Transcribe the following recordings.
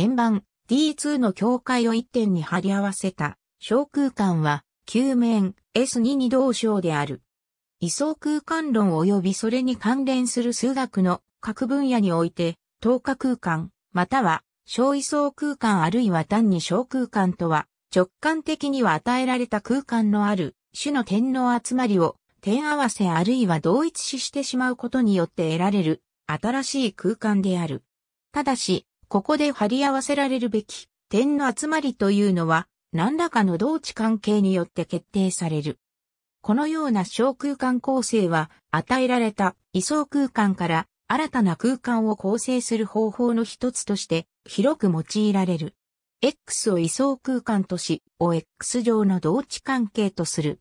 円盤 D2 の境界を一点に貼り合わせた小空間は球面 S2 に同章である。位相空間論及びそれに関連する数学の各分野において、等価空間、または小位相空間あるいは単に小空間とは、直感的には与えられた空間のある種の点の集まりを点合わせあるいは同一視してしまうことによって得られる新しい空間である。ただし、ここで貼り合わせられるべき点の集まりというのは何らかの同値関係によって決定される。このような小空間構成は与えられた位相空間から新たな空間を構成する方法の一つとして広く用いられる。X を位相空間とし、を X 上の同値関係とする。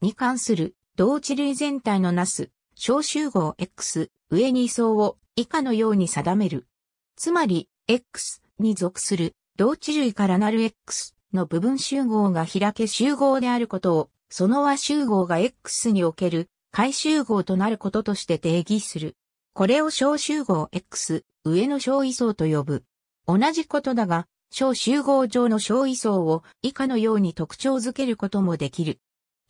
に関する同値類全体のなす小集合 X 上に位相を以下のように定める。つまり、X に属する同値類からなる X の部分集合が開け集合であることを、その和集合が X における回集合となることとして定義する。これを小集合 X、上の小位相と呼ぶ。同じことだが、小集合上の小位相を以下のように特徴づけることもできる。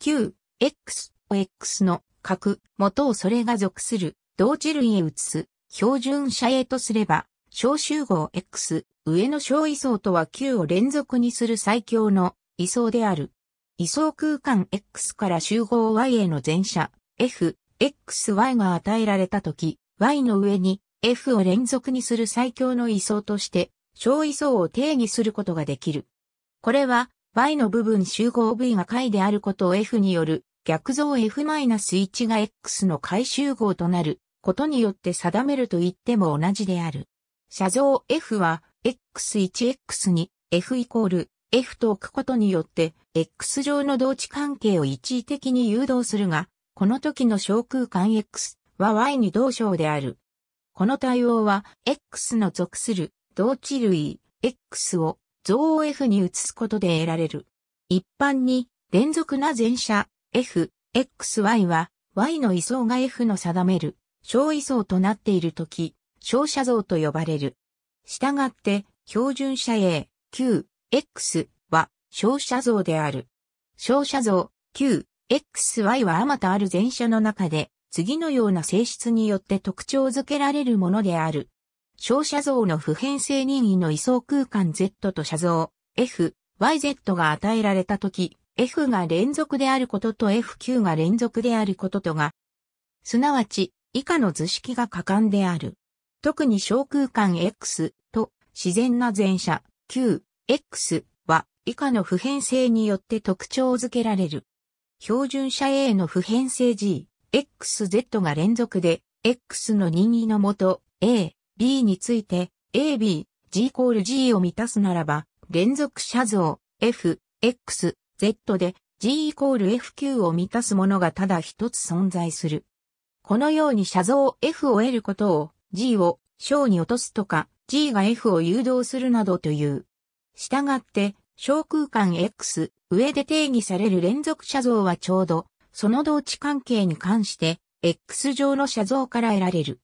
9、X を X の角、元をそれが属する、同値類へ移す、標準者へとすれば、小集合 X、上の小位相とは Q を連続にする最強の位相である。位相空間 X から集合 Y への前者 F、XY が与えられたとき、Y の上に F を連続にする最強の位相として、小位相を定義することができる。これは、Y の部分集合 V が解であることを F による逆像 F-1 が X の解集合となることによって定めると言っても同じである。写像 F は X1X に F イコール F と置くことによって X 上の同値関係を一時的に誘導するが、この時の小空間 X は Y に同小である。この対応は X の属する同値類 X を増 F に移すことで得られる。一般に連続な前者 F、XY は Y の位相が F の定める小位相となっているとき、照射像と呼ばれる。したがって、標準射影 Q、X は照射像である。照射像 Q、XY はあまたある全射の中で、次のような性質によって特徴づけられるものである。照射像の普遍性任意の位相空間 Z と射像 F、YZ が与えられたとき、F が連続であることと FQ が連続であることとが、すなわち以下の図式が可敢である。特に小空間 X と自然な前者 Q、X は以下の普遍性によって特徴づけられる。標準車 A の普遍性 G、XZ が連続で X の任意のもと A、B について A、B、G イコール G を満たすならば連続車像 F、X、Z で G イコール FQ を満たすものがただ一つ存在する。このように写像 F を得ることを G を小に落とすとか、G が F を誘導するなどという。したがって、小空間 X、上で定義される連続写像はちょうど、その同値関係に関して、X 上の写像から得られる。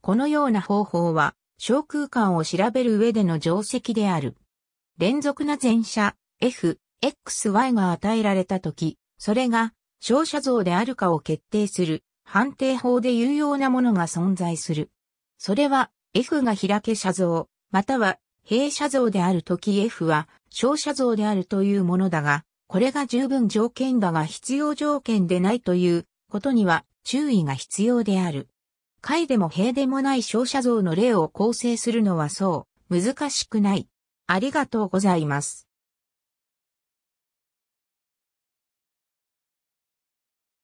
このような方法は、小空間を調べる上での定石である。連続な前写 F、XY が与えられたとき、それが照射像であるかを決定する判定法で有用なものが存在する。それは F が開け写像、または閉写像であるとき F は小写像であるというものだが、これが十分条件だが必要条件でないということには注意が必要である。解でも平でもない小写像の例を構成するのはそう、難しくない。ありがとうございます。